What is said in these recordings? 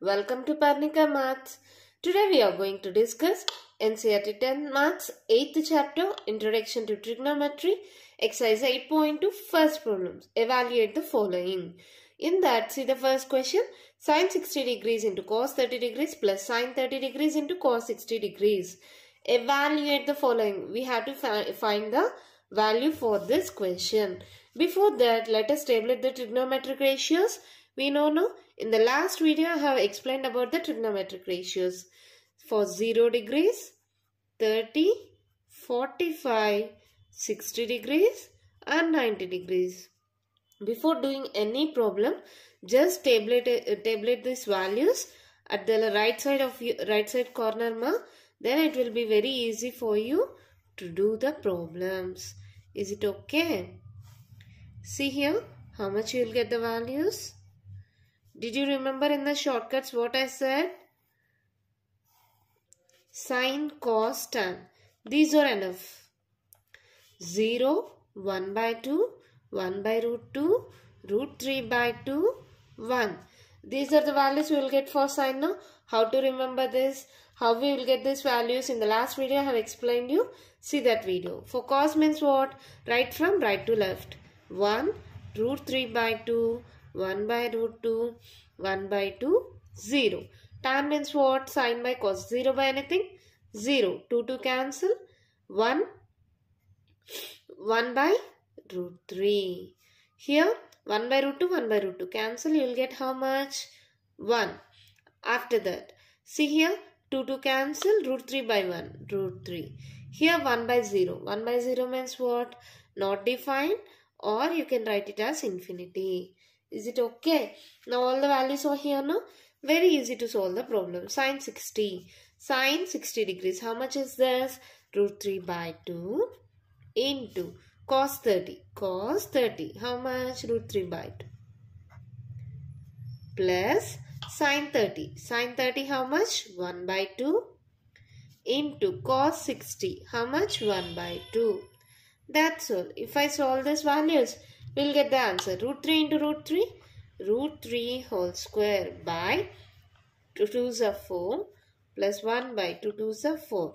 Welcome to Parnika Maths. Today we are going to discuss NCRT 10 Maths 8th chapter Introduction to Trigonometry Exercise 8.2 First Problems. Evaluate the following. In that see the first question sine 60 degrees into cos 30 degrees plus sine 30 degrees into cos 60 degrees. Evaluate the following. We have to find the value for this question. Before that let us tabulate the trigonometric ratios we know now, in the last video I have explained about the trigonometric ratios for 0 degrees, 30, 45, 60 degrees and 90 degrees. Before doing any problem, just tablet tablet these values at the right side of right side corner ma. Then it will be very easy for you to do the problems. Is it okay? See here how much you will get the values. Did you remember in the shortcuts what I said? Sine, cos, tan. These are enough. 0, 1 by 2, 1 by root 2, root 3 by 2, 1. These are the values we will get for sine now. How to remember this? How we will get these values? In the last video I have explained you. See that video. For cos means what? Right from right to left. 1, root 3 by 2, 1 by root 2, 1 by 2, 0. Tan means what? Sine by cos. 0 by anything? 0. 2 to cancel. 1, 1 by root 3. Here 1 by root 2, 1 by root 2. Cancel. You will get how much? 1. After that. See here. 2 to cancel. Root 3 by 1. Root 3. Here 1 by 0. 1 by 0 means what? Not defined or you can write it as infinity. Is it okay? Now all the values are here now. Very easy to solve the problem. Sine 60. Sine 60 degrees. How much is this? Root 3 by 2 into cos 30. Cos 30. How much? Root 3 by 2. Plus sine 30. Sine 30 how much? 1 by 2 into cos 60. How much? 1 by 2. That's all. If I solve these values, we will get the answer. Root 3 into root 3. Root 3 whole square by 2 2's are 4 plus 1 by 2 2's are 4.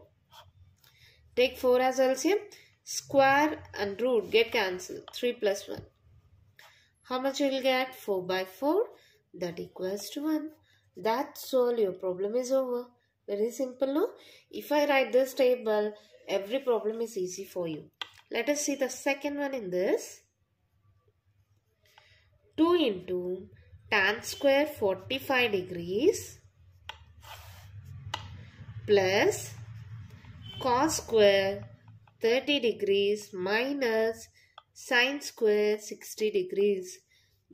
Take 4 as LCM. Square and root get cancelled. 3 plus 1. How much you will get? 4 by 4. That equals to 1. That's all. Your problem is over. Very simple, no? If I write this table, every problem is easy for you. Let us see the second one in this. 2 into tan square 45 degrees plus cos square 30 degrees minus sine square 60 degrees.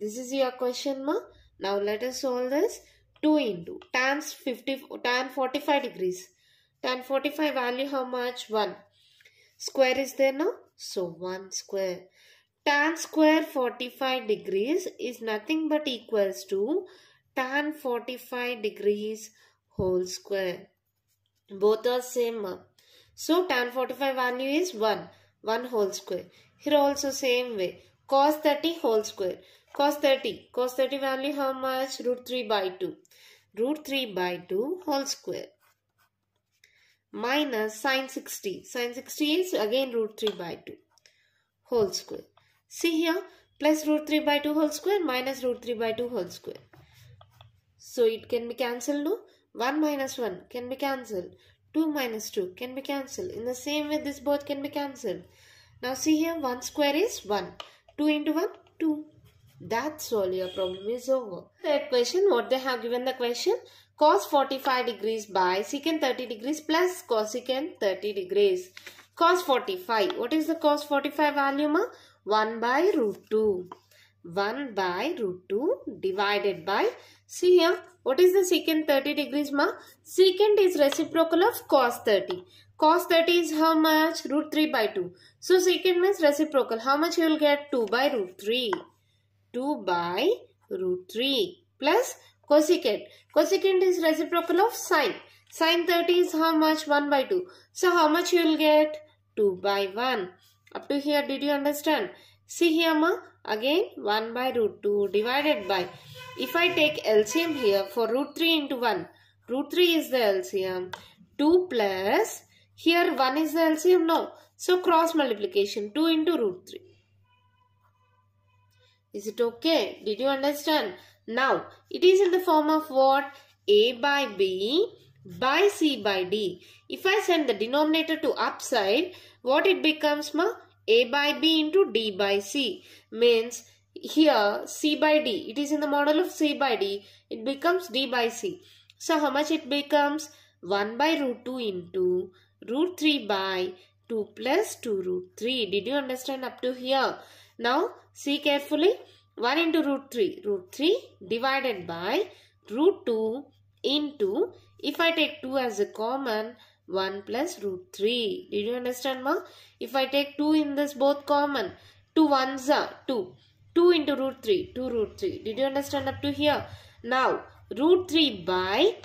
This is your question mark. Now let us solve this. 2 into tan 50 tan 45 degrees. Tan 45 value how much? 1. Square is there now? So 1 square tan square 45 degrees is nothing but equals to tan 45 degrees whole square. Both are same. So tan 45 value is 1, 1 whole square. Here also same way. Cos 30 whole square. Cos 30. Cos 30 value how much? Root 3 by 2. Root 3 by 2 whole square. Minus sine 60. Sine 60 is again root 3 by 2 whole square. See here, plus root 3 by 2 whole square minus root 3 by 2 whole square. So it can be cancelled, no? 1 minus 1 can be cancelled. 2 minus 2 can be cancelled. In the same way, this both can be cancelled. Now see here, 1 square is 1. 2 into 1, 2. That's all your problem is over. Third question, what they have given the question? Cos 45 degrees by secant 30 degrees plus cosecant 30 degrees. Cos 45. What is the cos 45 value ma? 1 by root 2. 1 by root 2 divided by see here what is the secant 30 degrees ma secant is reciprocal of cos 30 cos 30 is how much root 3 by 2 so secant means reciprocal how much you will get 2 by root 3 2 by root 3 plus cosecant cosecant is reciprocal of sine sine 30 is how much 1 by 2 so how much you will get 2 by 1 up to here, did you understand? See here, ma. Again, 1 by root 2 divided by. If I take LCM here for root 3 into 1. Root 3 is the LCM. 2 plus. Here 1 is the LCM. No. So, cross multiplication. 2 into root 3. Is it okay? Did you understand? Now, it is in the form of what? A by B by C by D. If I send the denominator to upside, what it becomes ma a by b into d by c means here c by d it is in the model of c by d it becomes d by c so how much it becomes 1 by root 2 into root 3 by 2 plus 2 root 3 did you understand up to here now see carefully 1 into root 3 root 3 divided by root 2 into if I take 2 as a common 1 plus root 3. Did you understand ma? If I take 2 in this both common, 2 ones are 2. 2 into root 3, 2 root 3. Did you understand up to here? Now, root 3 by,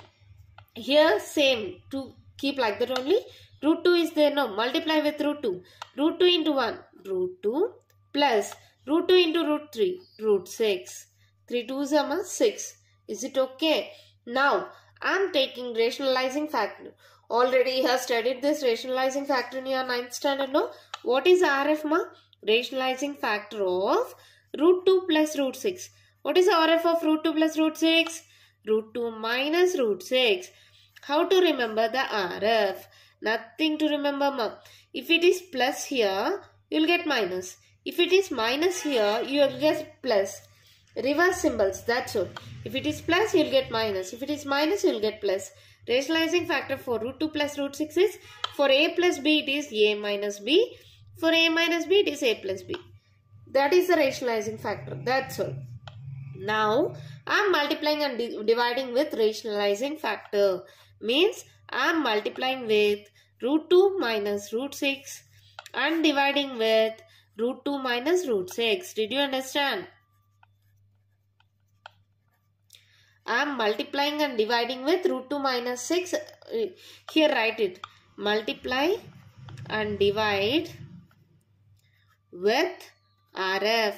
here same, to keep like that only. Root 2 is there, no, multiply with root 2. Root 2 into 1, root 2 plus root 2 into root 3, root 6. 3 2s are 6. Is it okay? Now, I am taking rationalizing factor. Already you have studied this rationalizing factor in your ninth standard. No? What is RF ma? Rationalizing factor of root 2 plus root 6. What is RF of root 2 plus root 6? Root 2 minus root 6. How to remember the RF? Nothing to remember ma. If it is plus here, you will get minus. If it is minus here, you will get plus. Reverse symbols, that's all. If it is plus, you will get minus. If it is minus, you will get plus. Rationalizing factor for root 2 plus root 6 is for a plus b it is a minus b. For a minus b it is a plus b. That is the rationalizing factor. That's all. Now, I am multiplying and dividing with rationalizing factor. Means, I am multiplying with root 2 minus root 6 and dividing with root 2 minus root 6. Did you understand? I am multiplying and dividing with root 2 minus 6. Here write it. Multiply and divide with RF.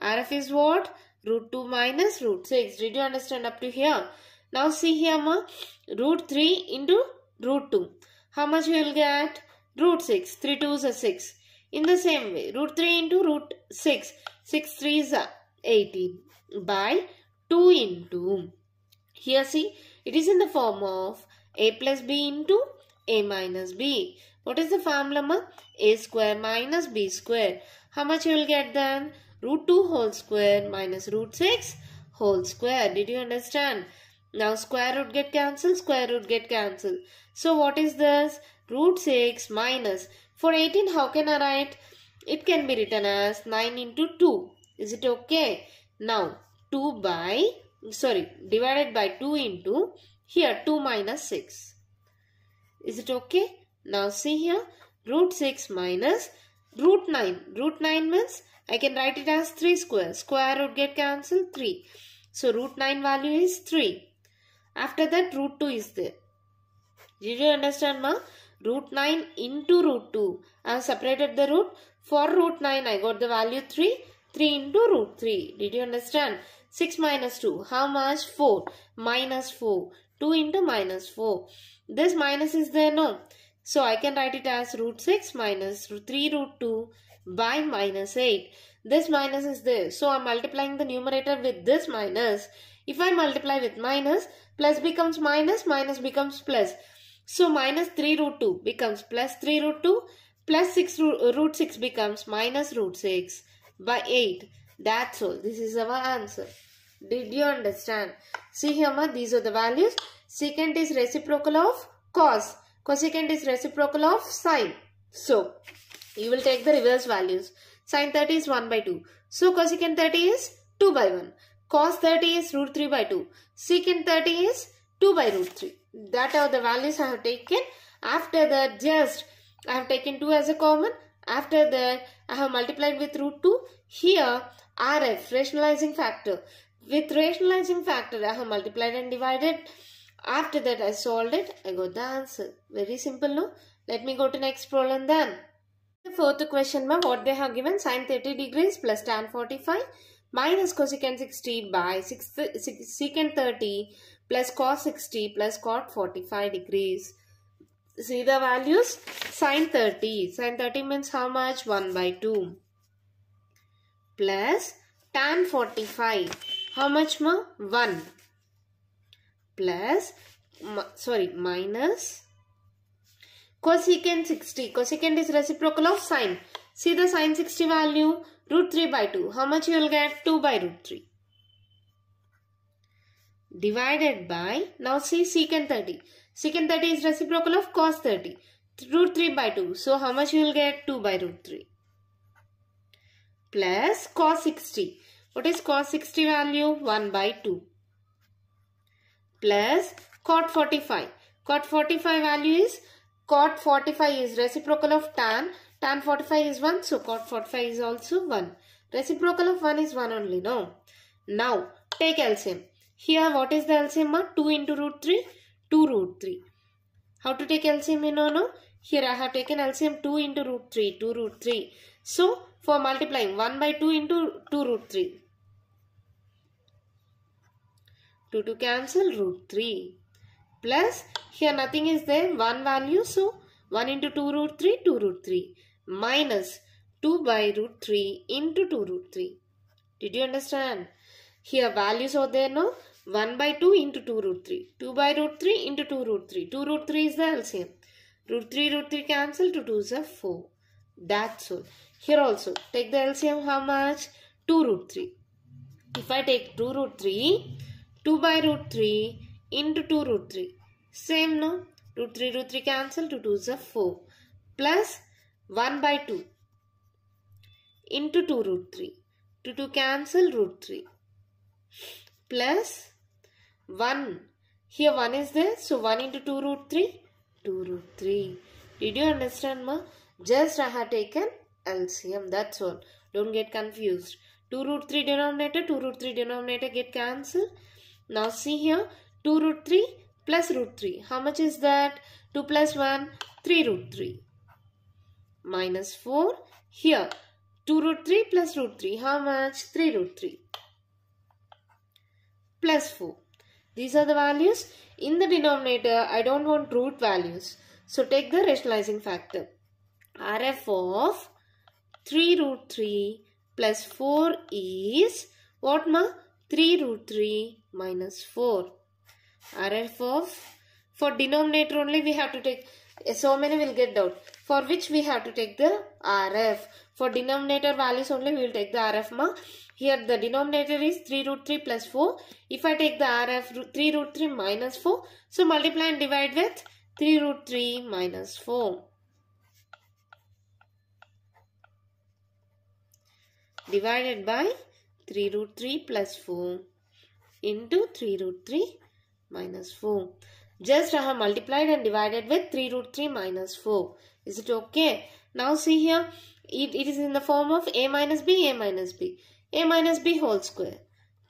RF is what? Root 2 minus root 6. Did you understand up to here? Now see here ma. Root 3 into root 2. How much you will get? Root 6. 3 2 is a 6. In the same way. Root 3 into root 6. 6 3 is 18. By 2 into here see, it is in the form of a plus b into a minus b. What is the formula? a square minus b square. How much you will get then? Root 2 whole square minus root 6 whole square. Did you understand? Now square root get cancelled, square root get cancelled. So what is this? Root 6 minus. For 18 how can I write? It can be written as 9 into 2. Is it okay? Now 2 by sorry divided by 2 into here 2 minus 6. Is it okay? Now see here root 6 minus root 9. Root 9 means I can write it as 3 square. Square root get cancelled 3. So root 9 value is 3. After that root 2 is there. Did you understand ma? Root 9 into root 2. I separated the root. For root 9 I got the value 3. 3 into root 3. Did you understand? 6 minus 2. How much? 4. Minus 4. 2 into minus 4. This minus is there, no? So I can write it as root 6 minus 3 root 2 by minus 8. This minus is there. So I'm multiplying the numerator with this minus. If I multiply with minus, plus becomes minus, minus becomes plus. So minus 3 root 2 becomes plus 3 root 2 plus 6 root, root 6 becomes minus root 6 by 8. That's all. This is our answer. Did you understand? See here, ma, these are the values. Secant is reciprocal of cos. Cosecant is reciprocal of sine. So, you will take the reverse values. Sine 30 is 1 by 2. So, cosecant 30 is 2 by 1. Cos 30 is root 3 by 2. Secant 30 is 2 by root 3. That are the values I have taken. After that, just I have taken 2 as a common. After that, I have multiplied with root 2. Here, RF, rationalizing factor. With rationalizing factor, I have multiplied and divided. After that, I solved it. I got the answer. Very simple, no? Let me go to next problem then. The fourth question, ma, what they have given? Sine 30 degrees plus tan 45 minus cosecant 60 by 6, 6, secant 30 plus cos 60 plus cot 45 degrees see the values sine 30 sine 30 means how much 1 by 2 plus tan 45 how much ma 1 plus sorry minus cosecant 60 cosecant is reciprocal of sine see the sine 60 value root 3 by 2 how much you will get 2 by root 3 divided by now see secant 30 Secant 30 is reciprocal of cos 30. Root 3 by 2. So how much you will get? 2 by root 3. Plus cos 60. What is cos 60 value? 1 by 2. Plus cot 45. Cot 45 value is cot 45 is reciprocal of tan. Tan 45 is 1. So cot 45 is also 1. Reciprocal of 1 is 1 only. No. Now take LCM. Here what is the LCM? 2 into root 3 2 root 3. How to take LCM in no, no? Here I have taken LCM 2 into root 3, 2 root 3. So, for multiplying 1 by 2 into 2 root 3. 2 to cancel root 3. Plus, here nothing is there, 1 value. So, 1 into 2 root 3, 2 root 3. Minus 2 by root 3 into 2 root 3. Did you understand? Here values are there, no? 1 by 2 into 2 root 3. 2 by root 3 into 2 root 3. 2 root 3 is the LCM. Root 3, root 3 cancel. to 2 is a 4. That's all. Here also, take the LCM how much? 2 root 3. If I take 2 root 3, 2 by root 3 into 2 root 3. Same no? Root 3, root 3 cancel. to 2 is a 4. Plus 1 by 2 into 2 root 3. 2 2 cancel root 3. Plus 1. Here 1 is there. So 1 into 2 root 3. 2 root 3. Did you understand ma? Just I have taken LCM. That's all. Don't get confused. 2 root 3 denominator. 2 root 3 denominator get cancelled. Now see here. 2 root 3 plus root 3. How much is that? 2 plus 1. 3 root 3. Minus 4. Here. 2 root 3 plus root 3. How much? 3 root 3. Plus 4. These are the values. In the denominator, I don't want root values. So take the rationalizing factor. RF of 3 root 3 plus 4 is what ma? 3 root 3 minus 4. RF of, for denominator only we have to take, so many will get out. For which we have to take the RF. For denominator values only, we will take the RF mark. Here the denominator is 3 root 3 plus 4. If I take the RF 3 root 3 minus 4, so multiply and divide with 3 root 3 minus 4. Divided by 3 root 3 plus 4 into 3 root 3 minus 4. Just I have multiplied and divided with 3 root 3 minus 4. Is it okay? Now see here it, it is in the form of a minus b, a minus b, a minus b whole square.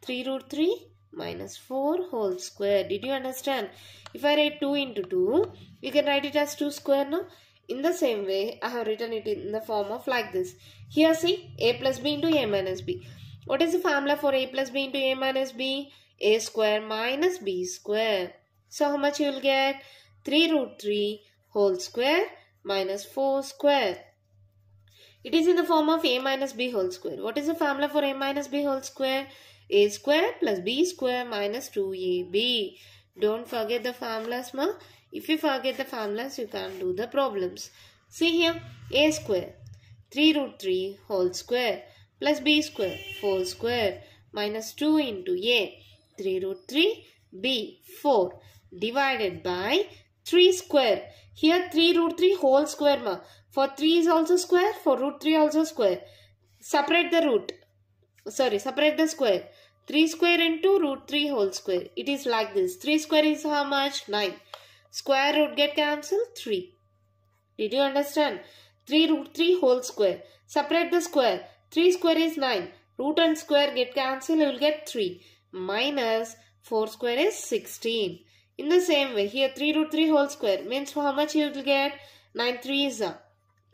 3 root 3 minus 4 whole square. Did you understand? If I write 2 into 2, you can write it as 2 square now. In the same way, I have written it in the form of like this. Here see, a plus b into a minus b. What is the formula for a plus b into a minus b? a square minus b square. So how much you will get? 3 root 3 whole square minus 4 square. It is in the form of a minus b whole square. What is the formula for a minus b whole square? a square plus b square minus 2ab. Don't forget the formulas ma. If you forget the formulas, you can't do the problems. See here, a square, 3 root 3 whole square plus b square, 4 square minus 2 into a, 3 root 3, b, 4 divided by 3 square. Here 3 root 3 whole square ma. For 3 is also square, for root 3 also square. Separate the root. Sorry, separate the square. 3 square into root 3 whole square. It is like this. 3 square is how much? 9. Square root get cancelled? 3. Did you understand? 3 root 3 whole square. Separate the square. 3 square is 9. Root and square get cancelled. You will get 3. Minus 4 square is 16. In the same way, here 3 root 3 whole square means how much you will get? 9 3 is up.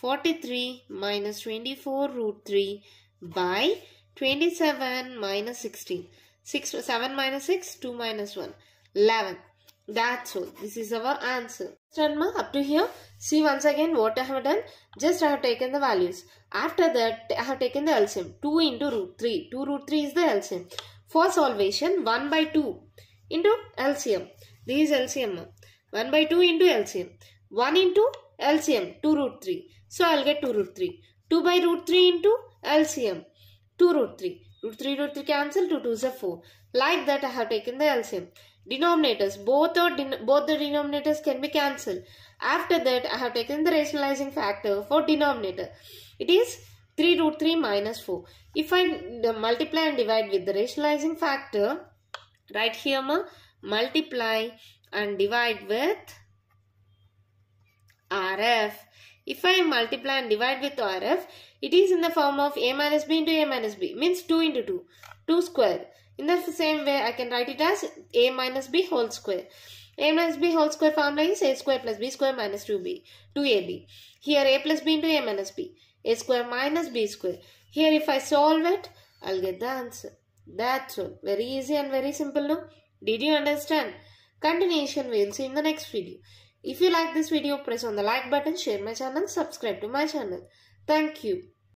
43 minus 24 root 3 by 27 minus 16. 6, 7 minus 6, 2 minus 1, 11. That's all. This is our answer. Understand Up to here, see once again what I have done. Just I have taken the values. After that, I have taken the LCM. 2 into root 3. 2 root 3 is the LCM. For solvation, 1 by 2 into LCM. This is LCM. 1 by 2 into LCM. 1 into LCM 2 root 3. So I'll get 2 root 3. 2 by root 3 into LCM 2 root 3. Root 3 root 3 cancel 2 2 is a 4. Like that I have taken the LCM. Denominators both or both the denominators can be cancelled. After that I have taken the rationalizing factor for denominator. It is 3 root 3 minus 4. If I uh, multiply and divide with the rationalizing factor, right here ma, multiply and divide with RF. If I multiply and divide with RF, it is in the form of A minus B into A minus B, means 2 into 2, 2 square. In the same way, I can write it as A minus B whole square. A minus B whole square formula is A square plus B square minus 2B, 2AB. Here A plus B into A minus B, A square minus B square. Here if I solve it, I'll get the answer. That's all. Very easy and very simple, no? Did you understand? Continuation we'll see in the next video. If you like this video, press on the like button, share my channel, subscribe to my channel. Thank you.